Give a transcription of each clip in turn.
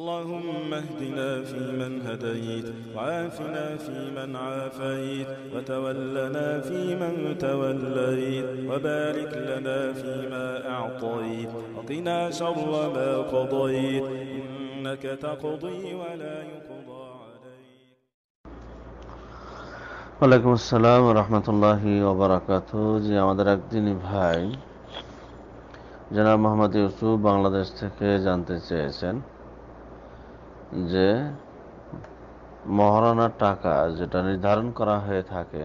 اللهم اهدنا فيمن هديت وعافنا فيمن عافيت وتولنا فيمن توليت وبارك لنا فيما أعطيت وقنا شر ما قضيت إنك تقضي ولا يقضى عليك السلام ورحمة الله وبركاته جي عمدرك ديني بهاي جناب محمد يوسف বাংলাদেশ تكي جانتي চেয়েছেন যে মহারণার টাকা যেটা নির্ধারণ করা হয়ে থাকে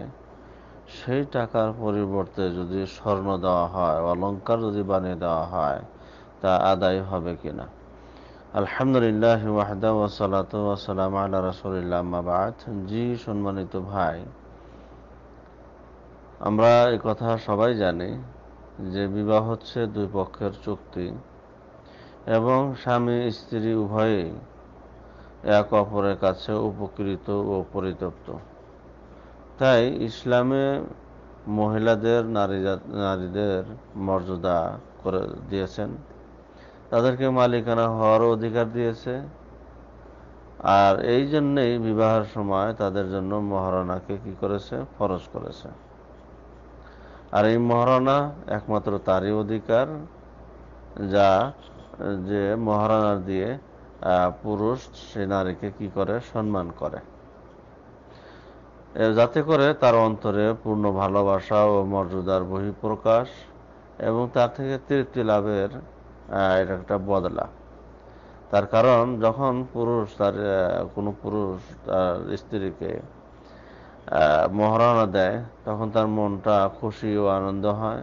সেই টাকার পরিবর্তে যদি স্বর্ণ দেওয়া হয় অলঙ্কার যদি বানিয়ে দেওয়া হয় তা আদায় হবে কিনা আলহামদুলিল্লাহ ওয়াহদা ওসালাত ওয়াসালাম আল্লাহ রসুলিল্লাহ মাবাদ জি সম্মানিত ভাই আমরা এ কথা সবাই জানি যে বিবাহ হচ্ছে দুই পক্ষের চুক্তি এবং স্বামী স্ত্রী উভয়েই এক অপরের কাছে উপকৃত ও পরিতপ্ত তাই ইসলামে মহিলাদের নারী নারীদের মর্যাদা করে দিয়েছেন তাদেরকে মালিকানা হওয়ার অধিকার দিয়েছে আর এই জন্যেই বিবাহের সময় তাদের জন্য মহারণাকে কি করেছে ফরজ করেছে আর এই মহারণা একমাত্র তারই অধিকার যা যে মহারণা দিয়ে পুরুষ সে নারীকে কি করে সম্মান করে যাতে করে তার অন্তরে পূর্ণ ভালোবাসা ও মর্যাদার বহিঃপ্রকাশ এবং তার থেকে তৃপ্তি লাভের এটা একটা বদলা তার কারণ যখন পুরুষ তার কোনো পুরুষ তার স্ত্রীকে মহারণা দেয় তখন তার মনটা খুশি ও আনন্দ হয়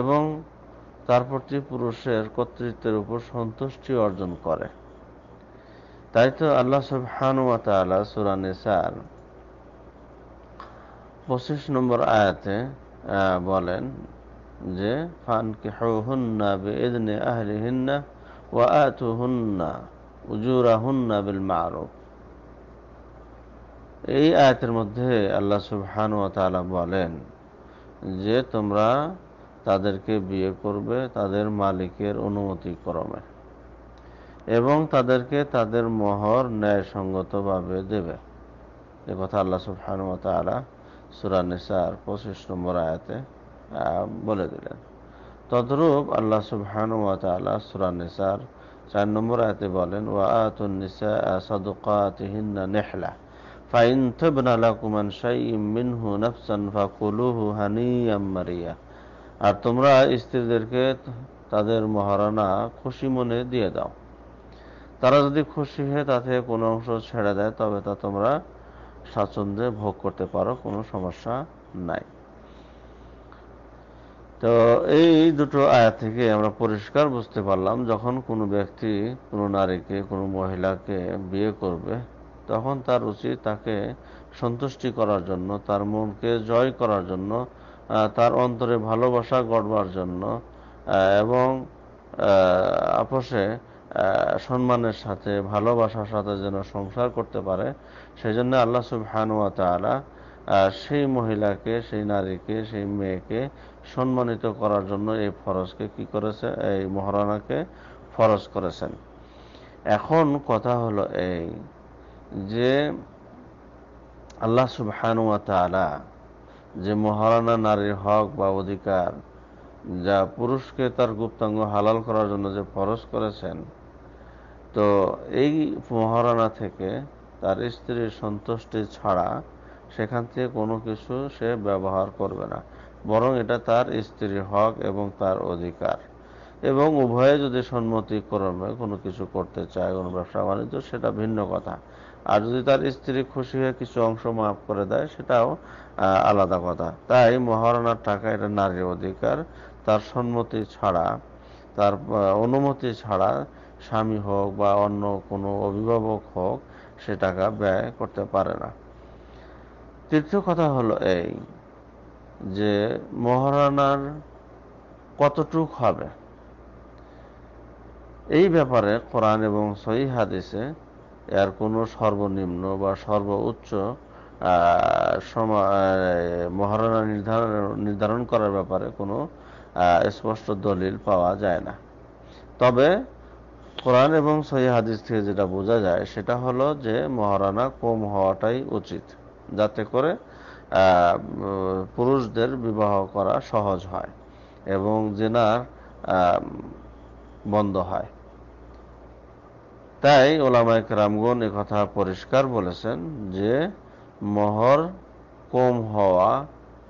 এবং তার প্রতি পুরুষের কর্তৃত্বের উপর সন্তুষ্টি অর্জন করে তাই তো আল্লাহ সুবহান ওয়া তাআলা সূরা নিসার 25 নম্বর আয়াতে বলেন যে ফান ফানকিহুহুন্না বিইذن আহলিহিন্না ওয়া আতুহুন্না উজুরাহুন্না বিল মারুফ এই আয়াতের মধ্যে আল্লাহ সুবহান ওয়া তাআলা বলেন যে তোমরা তাদেরকে বিয়ে করবে তাদের মালিকের অনুমতি ক্রমে এবং তাদেরকে তাদের মোহর ন্যায়সঙ্গতভাবে দেবে এ কথা আল্লাহ সুফান তালা সুরানিসার পঁচিশ নম্বর আয়াতে বলে দিলেন তদ্রুপ আল্লাহ সুফান তালা সুরানিসার চার নম্বর আয়াতে বলেন ও আতুন্নিসা নেহলা ফাইন থবনা লাকুমান শাইম মিনহু নাফসান ফাকুলুহু হানিয়াম মারিয়া আর তোমরা স্ত্রীদেরকে তাদের মহারানা খুশি মনে দিয়ে দাও তারা যদি খুশি হয়ে তাতে কোনো অংশ ছেড়ে দেয় তবে তা তোমরা স্বাচ্ছন্দ্যে ভোগ করতে পারো কোনো সমস্যা নাই তো এই দুটো আয়া থেকে আমরা পরিষ্কার বুঝতে পারলাম যখন কোনো ব্যক্তি কোনো নারীকে কোনো মহিলাকে বিয়ে করবে তখন তার উচিত তাকে সন্তুষ্টি করার জন্য তার মনকে জয় করার জন্য তার অন্তরে ভালোবাসা গড়বার জন্য এবং আপোষে সম্মানের সাথে ভালোবাসার সাথে যেন সংসার করতে পারে সেই জন্য আল্লাহ সুবহানুয়া তালা সেই মহিলাকে সেই নারীকে সেই মেয়েকে সম্মানিত করার জন্য এই ফরজকে কি করেছে এই মহারণাকে ফরজ করেছেন এখন কথা হলো এই যে আল্লাহ সুবহানুয়া তালা যে মহারানা নারীর হক বা অধিকার যা পুরুষকে তার গুপ্তাঙ্গ হালাল করার জন্য যে ফরজ করেছেন তো এই মহারণা থেকে তার স্ত্রীর সন্তুষ্টি ছাড়া সেখান থেকে কোনো কিছু সে ব্যবহার করবে না বরং এটা তার স্ত্রীর হক এবং তার অধিকার এবং উভয়ে যদি সম্মতি করবে কোনো কিছু করতে চায় কোনো ব্যবসা বাণিজ্য সেটা ভিন্ন কথা আর যদি তার স্ত্রী খুশি হয়ে কিছু অংশ মাফ করে দেয় সেটাও আলাদা কথা তাই মহারণার টাকা এটা নারীর অধিকার তার সম্মতি ছাড়া তার অনুমতি ছাড়া স্বামী হোক বা অন্য কোনো অভিভাবক হোক সে টাকা ব্যয় করতে পারে না তৃতীয় কথা হলো এই যে মহারানার কতটুক হবে এই ব্যাপারে কোরআন এবং সহি হাদিসে এর কোনো সর্বনিম্ন বা সর্বোচ্চ মহারণা নির্ধারণ নির্ধারণ করার ব্যাপারে কোনো স্পষ্ট দলিল পাওয়া যায় না তবে কোরআন এবং সহি হাদিস থেকে যেটা বোঝা যায় সেটা হলো যে মহারানা কম হওয়াটাই উচিত যাতে করে পুরুষদের বিবাহ করা সহজ হয় এবং জেনার বন্ধ হয় তাই ওলামায়ক রামগণ কথা পরিষ্কার বলেছেন যে মহর কম হওয়া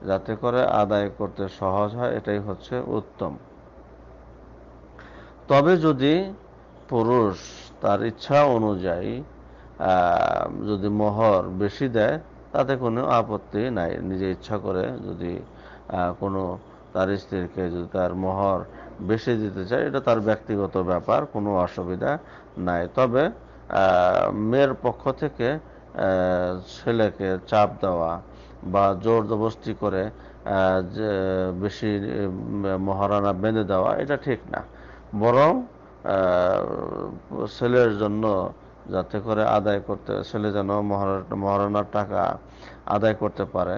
যাতে করে আদায় করতে সহজ হয় এটাই হচ্ছে উত্তম তবে যদি পুরুষ তার ইচ্ছা অনুযায়ী যদি মোহর বেশি দেয় তাতে কোনো আপত্তি নাই নিজে ইচ্ছা করে যদি কোনো তার স্ত্রীকে যদি তার মোহর বেশি দিতে চায় এটা তার ব্যক্তিগত ব্যাপার কোনো অসুবিধা নাই তবে মেয়ের পক্ষ থেকে ছেলেকে চাপ দেওয়া বা জোর করে করে বেশি মহারানা বেঁধে দেওয়া এটা ঠিক না বরং ছেলের জন্য যাতে করে আদায় করতে ছেলে যেন মহারণার টাকা আদায় করতে পারে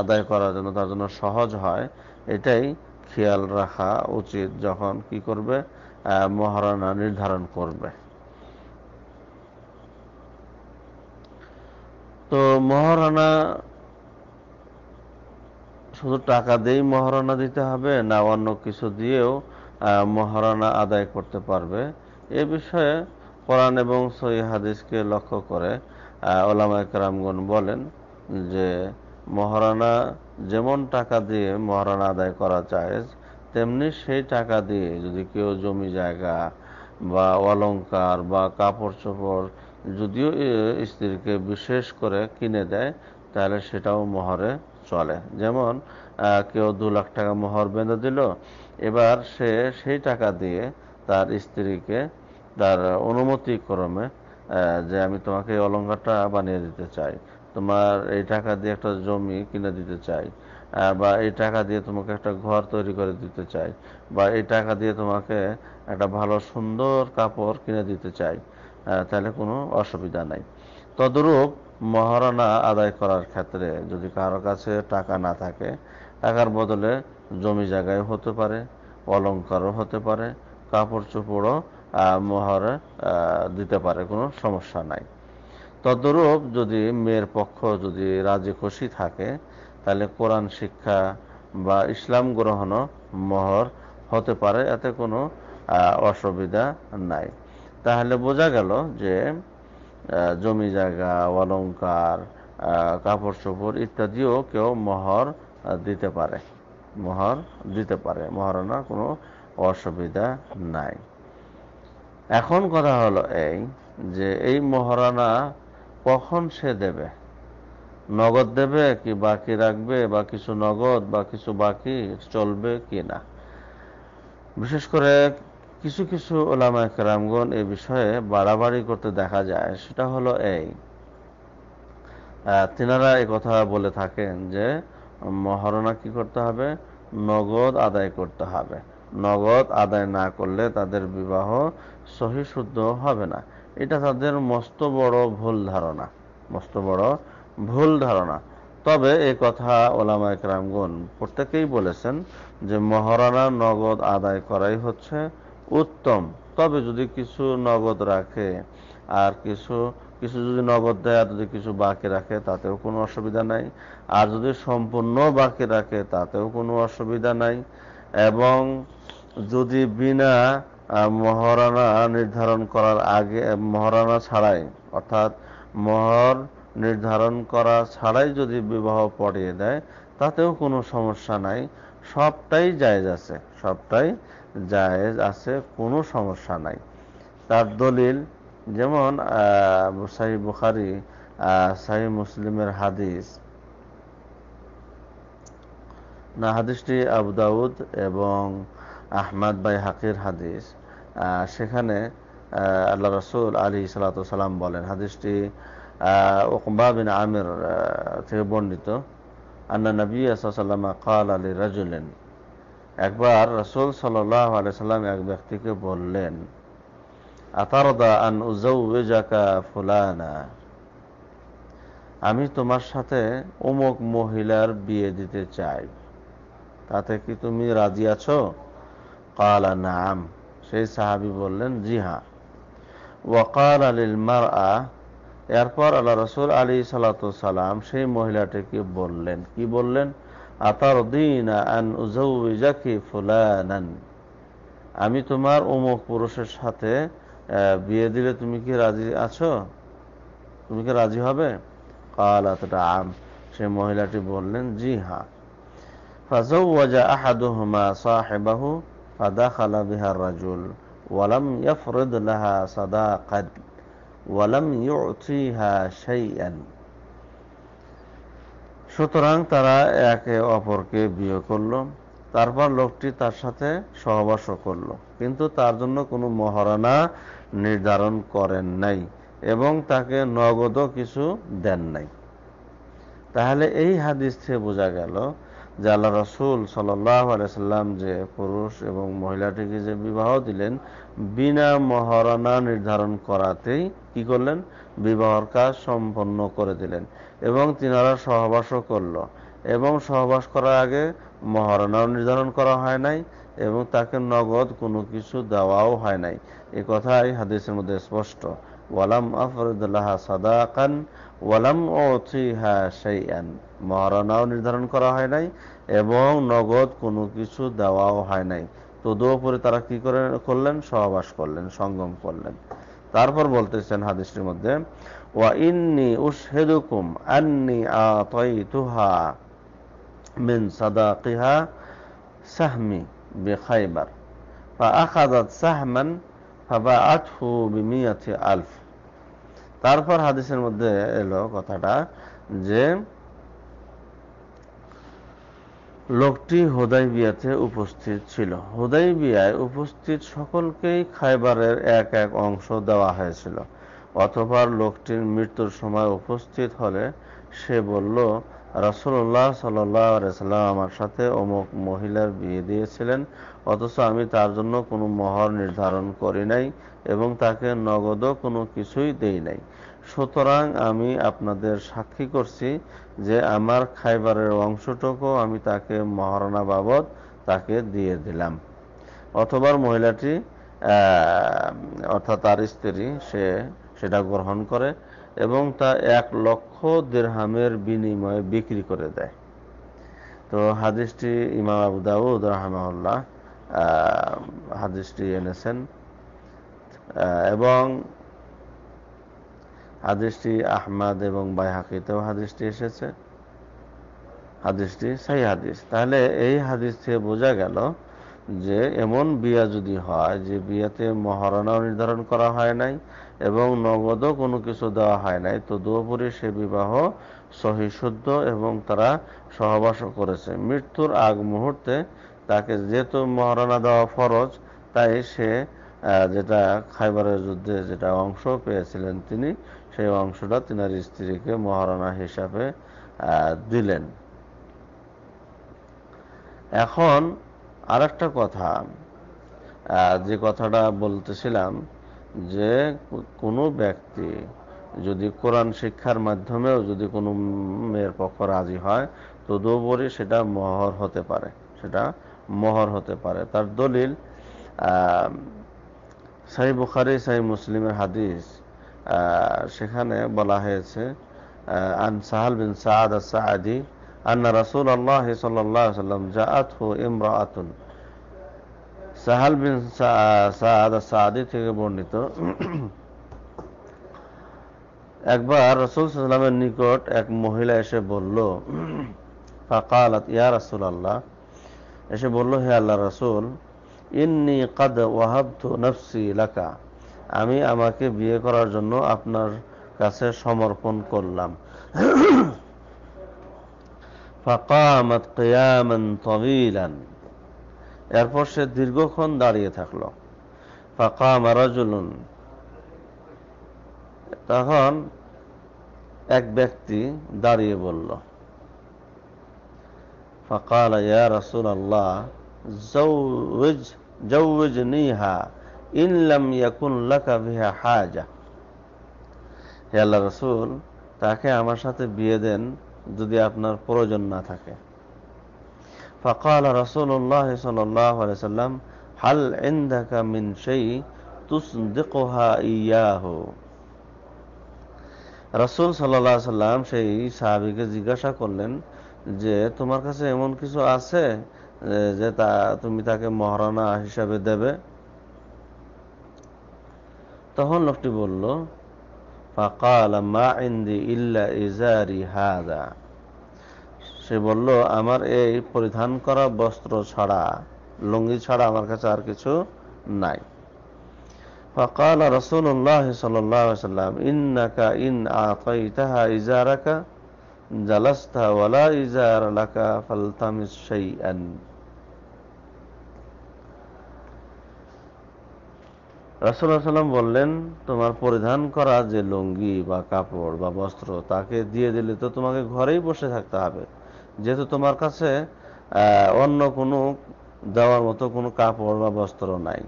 আদায় করার জন্য তার জন্য সহজ হয় এটাই খেয়াল রাখা উচিত যখন কি করবে মহারণা নির্ধারণ করবে তো মহারণা শুধু টাকা দিয়েই মহারণা দিতে হবে না অন্য কিছু দিয়েও মহারণা আদায় করতে পারবে এ বিষয়ে কোরআন এবং সই হাদিসকে লক্ষ্য করে ওলামায় কারামগণ বলেন যে মহারণা যেমন টাকা দিয়ে মহারণা আদায় করা চায় তেমনি সেই টাকা দিয়ে যদি কেউ জমি জায়গা বা অলঙ্কার বা কাপড় চোপড় যদিও স্ত্রীকে বিশেষ করে কিনে দেয় তাহলে সেটাও মহরে চলে যেমন কেউ দু লাখ টাকা মোহর বেঁধে দিল এবার সে সেই টাকা দিয়ে তার স্ত্রীকে তার অনুমতি ক্রমে যে আমি তোমাকে এই অলঙ্কারটা বানিয়ে দিতে চাই তোমার এই টাকা দিয়ে একটা জমি কিনে দিতে চাই বা এই টাকা দিয়ে তোমাকে একটা ঘর তৈরি করে দিতে চাই বা এই টাকা দিয়ে তোমাকে একটা ভালো সুন্দর কাপড় কিনে দিতে চাই তাহলে কোনো অসুবিধা নাই তদরূপ মহারণা আদায় করার ক্ষেত্রে যদি কারো কাছে টাকা না থাকে টাকার বদলে জমি জায়গায় হতে পারে অলঙ্কারও হতে পারে কাপড় চোপড়ও মোহরে দিতে পারে কোনো সমস্যা নাই তদ্রূপ যদি মেয়ের পক্ষ যদি রাজি খুশি থাকে তাহলে কোরআন শিক্ষা বা ইসলাম গ্রহণও মোহর হতে পারে এতে কোনো অসুবিধা নাই তাহলে বোঝা গেল যে জমি জায়গা অলঙ্কার কাপড় চোপড় ইত্যাদিও কেউ মহর দিতে পারে মোহর দিতে পারে মহারণার কোনো অসুবিধা নাই এখন কথা হলো এই যে এই মহারণা কখন সে দেবে নগদ দেবে কি বাকি রাখবে বা কিছু নগদ বা কিছু বাকি চলবে কি না বিশেষ করে কিছু কিছু ওলামা কেরামগণ এ বিষয়ে বাড়াবাড়ি করতে দেখা যায় সেটা হলো এই তিনারা কথা বলে থাকেন যে মহারণা কি করতে হবে নগদ আদায় করতে হবে নগদ আদায় না করলে তাদের বিবাহ সহি শুদ্ধ হবে না এটা তাদের মস্ত বড় ভুল ধারণা মস্ত বড় ভুল ধারণা তবে এ কথা ওলামা একরামগুন প্রত্যেকেই বলেছেন যে মহারণা নগদ আদায় করাই হচ্ছে উত্তম তবে যদি কিছু নগদ রাখে আর কিছু কিছু যদি নগদ দেয় আর যদি কিছু বাকি রাখে তাতেও কোনো অসুবিধা নাই আর যদি সম্পূর্ণ বাকি রাখে তাতেও কোনো অসুবিধা নাই এবং যদি বিনা মহারানা নির্ধারণ করার আগে মহারানা ছাড়াই অর্থাৎ মহর নির্ধারণ করা ছাড়াই যদি বিবাহ পড়িয়ে দেয় তাতেও কোনো সমস্যা নাই সবটাই জায়েজ আছে সবটাই জায়েজ আছে কোনো সমস্যা নাই তার দলিল যেমন সাহি বুখারি সাহি মুসলিমের হাদিস না হাদিসটি আবু দাউদ এবং আহমদ বাই হাকির হাদিস সেখানে আল্লাহ রসুল আলী সালাম বলেন হাদিসটি ওকবা বিন আমির থেকে বর্ণিত আন্না নবী আসাল্লাম কাল আলী রাজুলেন একবার রসুল সাল আলি সাল্লাম এক ব্যক্তিকে বললেন আমি তোমার সাথে অমুক মহিলার বিয়ে দিতে চাই তাতে কি তুমি রাজি আছো কালা নাম সেই সাহাবি বললেন জি হা হ্যাঁ। ওয়াকাল আলিল মার এরপর আল্লাহ রসুল আলী সালাম সেই মহিলাটিকে বললেন কি বললেন আতার আমি তোমার অমুক পুরুষের সাথে বিয়ে দিলে তুমি কি রাজি আছো তুমি কি রাজি হবে কাল এতটা আম সে মহিলাটি বললেন জি হ্যাঁ রাজুল ওয়ালাম ওয়ালাম সুতরাং তারা একে অপরকে বিয়ে করলো তারপর লোকটি তার সাথে সহবাস করল কিন্তু তার জন্য কোনো মহারানা নির্ধারণ করেন নাই এবং তাকে নগদও কিছু দেন নাই তাহলে এই হাদিস থেকে বোঝা গেল যে আল্লাহ রসুল সাল্লাম যে পুরুষ এবং মহিলাটিকে যে বিবাহ দিলেন বিনা মহারণা নির্ধারণ করাতেই কি করলেন বিবাহর কাজ সম্পন্ন করে দিলেন এবং তিনারা সহবাসও করলো এবং সহবাস করার আগে মহারণাও নির্ধারণ করা হয় নাই এবং তাকে নগদ কোনো কিছু দেওয়াও হয় নাই এ কথাই হাদিসের মধ্যে স্পষ্ট ওয়ালাম সাদা খান ওয়ালাম ওথিহা সেইয়ান মহারণাও নির্ধারণ করা হয় নাই এবং নগদ কোনো কিছু দেওয়াও হয় নাই তদুপরে তারা কি করে করলেন সহবাস করলেন সঙ্গম করলেন তারপর বলতেছেন হাদিসটির মধ্যে ওয়া ইন্নি উশহেদুকুম আন্নি আতাইতুহা من صداقها سهمي بخيبر فأخذت سهما فباعته بمية ألف তারপর হাদিসের মধ্যে এলো কথাটা যে লোকটি হুদাইবিয়াতে উপস্থিত ছিল হুদাইবিয়ায় উপস্থিত সকলকেই খাইবারের এক এক অংশ দেওয়া হয়েছিল অথবা লোকটির মৃত্যুর সময় উপস্থিত হলে সে বলল রাসুল্লাহ আমার সাথে অমুক মহিলার বিয়ে দিয়েছিলেন অথচ আমি তার জন্য কোনো মহর নির্ধারণ করি নাই এবং তাকে নগদও কোনো কিছুই দেই নাই সুতরাং আমি আপনাদের সাক্ষী করছি যে আমার খাইবারের অংশটুকু আমি তাকে মহারণা বাবদ তাকে দিয়ে দিলাম অথবা মহিলাটি অর্থাৎ তার স্ত্রী সে সেটা গ্রহণ করে এবং তা এক লক্ষ দেড়হামের বিনিময়ে বিক্রি করে দেয় তো হাদিসটি ইমাম আবু দাউদ রাহমাউল্লাহ হাদিসটি এনেছেন এবং হাদিসটি আহমাদ এবং বাইহাকিতেও হাদিসটি এসেছে হাদিসটি সেই হাদিস তাহলে এই হাদিস থেকে বোঝা গেল যে এমন বিয়া যদি হয় যে বিয়াতে মহারণাও নির্ধারণ করা হয় নাই এবং নগদও কোনো কিছু দেওয়া হয় নাই তো দুপুরে সে বিবাহ সহিশুদ্ধ এবং তারা সহবাস করেছে মৃত্যুর আগ মুহূর্তে তাকে যেহেতু মহারণা দেওয়া ফরজ তাই সে যেটা খাইবারের যুদ্ধে যেটা অংশ পেয়েছিলেন তিনি সেই অংশটা তিনার স্ত্রীকে মহারণা হিসাবে দিলেন এখন আর একটা কথা যে কথাটা বলতেছিলাম যে কোনো ব্যক্তি যদি কোরআন শিক্ষার মাধ্যমেও যদি কোনো মেয়ের পক্ষ রাজি হয় তো তদুপরি সেটা মহর হতে পারে সেটা মহর হতে পারে তার দলিল সাই বুখারি সাহি মুসলিমের হাদিস সেখানে বলা হয়েছে আন সাহাল বিন সাদ আদি أن رسول الله صلى الله عليه وسلم جاءته امرأة একবার রসুল সাল্লামের নিকট এক মহিলা এসে বলল ফাকালাত ইয়া রাসুল আল্লাহ এসে বলল হে আল্লাহ রাসুল ইন্নি কাদ ওয়াহাবতু নফসি লাকা আমি আমাকে বিয়ে করার জন্য আপনার কাছে সমর্পণ করলাম তবিলান এরপর সে দীর্ঘক্ষণ দাঁড়িয়ে থাকলো ফাকাম রাজুলুন তখন এক ব্যক্তি দাঁড়িয়ে বলল হে আল্লাহ তাকে আমার সাথে বিয়ে দেন যদি আপনার প্রয়োজন না থাকে ফকাল রসুল্লাহ সাল্লাম হাল الله عليه وسلم هل عندك সাল্লাম সেই সাহাবিকে জিজ্ঞাসা করলেন যে তোমার কাছে এমন কিছু আছে যে তা তুমি তাকে মহারানা হিসাবে দেবে তখন লোকটি বলল ফাকাল মা ইন্দি ইল্লা ইজারি হাদা সে বলল আমার এই পরিধান করা বস্ত্র ছাড়া লুঙ্গি ছাড়া আমার কাছে আর কিছু নাই فقال رسول الله صلى الله عليه وسلم إنك إن أعطيتها إزارك جلست ولا إزار لك فالتمس شيئا রাসুল্লাহাম বললেন তোমার পরিধান করা যে লুঙ্গি বা কাপড় বা বস্ত্র তাকে দিয়ে দিলে তো তোমাকে ঘরেই বসে থাকতে হবে যেহেতু তোমার কাছে অন্য কোনো দেওয়ার মতো কোনো কাপড় বা বস্ত্র নাই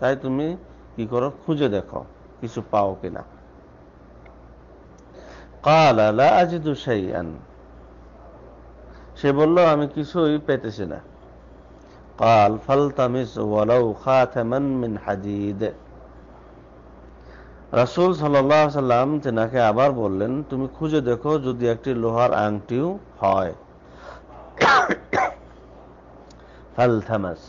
তাই তুমি কি করো খুঁজে দেখো কিছু পাও কিনা সে বলল আমি কিছুই পেতেছি না কাল ফালতামিস ওয়ালাউ থেমন মিন হাদিদ রাসুল সাল্লাহ সাল্লাম তেনাকে আবার বললেন তুমি খুঁজে দেখো যদি একটি লোহার আংটিও হয় ফালথামাস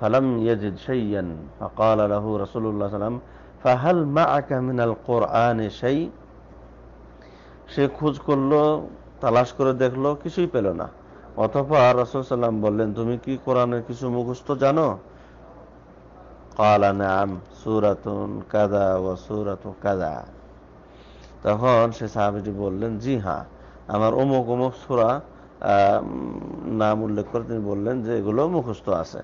সাল্লাম ফাহাল মাআকা মিনাল কোরআন শাই সে খোঁজ করলো তালাশ করে দেখলো কিছুই পেল না অথবা রাসূল সাল্লাম বললেন তুমি কি কোরআনের কিছু মুখস্থ জানো কলা নাম সুরাতুন কাদা ও সুরাত তখন সে সাহাবিটি বললেন জি হ্যাঁ আমার অমুক অমুক সুরা নাম উল্লেখ করে তিনি বললেন যে এগুলো মুখস্থ আছে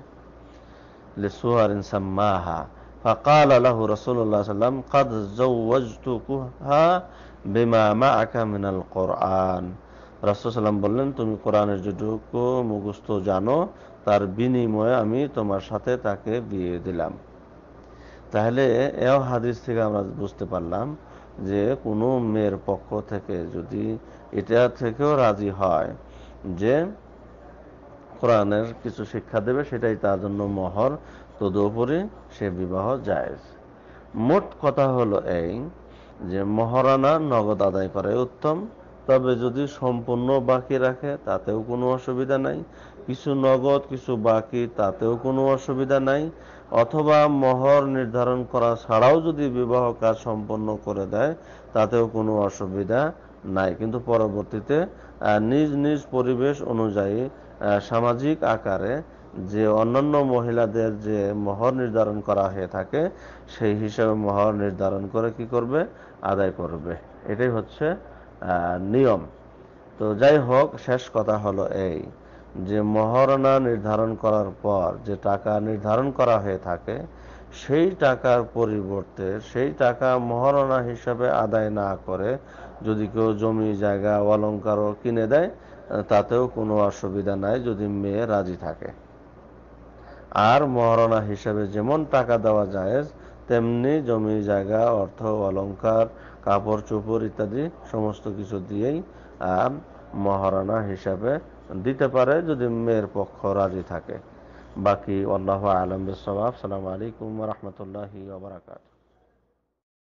লিসুয়ারিন সাম্মাহা فقال له رسول الله صلى الله عليه وسلم قد زوجتكها بما معك من القرآن রাসুসাল্লাম বললেন তুমি কোরআনের যেটুকু মুখস্থ জানো তার বিনিময়ে আমি তোমার সাথে তাকে বিয়ে দিলাম তাহলে এও হাদিস থেকে আমরা বুঝতে পারলাম যে কোনো মেয়ের পক্ষ থেকে যদি এটা থেকেও রাজি হয় যে কোরআনের কিছু শিক্ষা দেবে সেটাই তার জন্য মহর তদুপরি সে বিবাহ যায় মোট কথা হলো এই যে মহারানা নগদ আদায় করে উত্তম তবে যদি সম্পূর্ণ বাকি রাখে তাতেও কোনো অসুবিধা নাই কিছু নগদ কিছু বাকি তাতেও কোনো অসুবিধা নাই অথবা মহর নির্ধারণ করা ছাড়াও যদি বিবাহ কাজ সম্পন্ন করে দেয় তাতেও কোনো অসুবিধা নাই কিন্তু পরবর্তীতে নিজ নিজ পরিবেশ অনুযায়ী সামাজিক আকারে যে অন্যান্য মহিলাদের যে মহর নির্ধারণ করা হয়ে থাকে সেই হিসাবে মহর নির্ধারণ করে কি করবে আদায় করবে এটাই হচ্ছে নিয়ম তো যাই হোক শেষ কথা হলো এই যে মহারণা নির্ধারণ করার পর যে টাকা নির্ধারণ করা হয়ে থাকে সেই টাকার পরিবর্তে সেই টাকা মহারণা হিসাবে আদায় না করে যদি কেউ জমি জায়গা অলঙ্কারও কিনে দেয় তাতেও কোনো অসুবিধা নাই যদি মেয়ে রাজি থাকে আর মহারণা হিসাবে যেমন টাকা দেওয়া যায় তেমনি জমি জায়গা অর্থ অলঙ্কার কাপড় চোপড় ইত্যাদি সমস্ত কিছু দিয়েই মহারানা হিসাবে দিতে পারে যদি মেয়ের পক্ষ রাজি থাকে বাকি আল্লাহ আলম সালাম আলাইকুম রহমতুল্লাহ আবরাকাত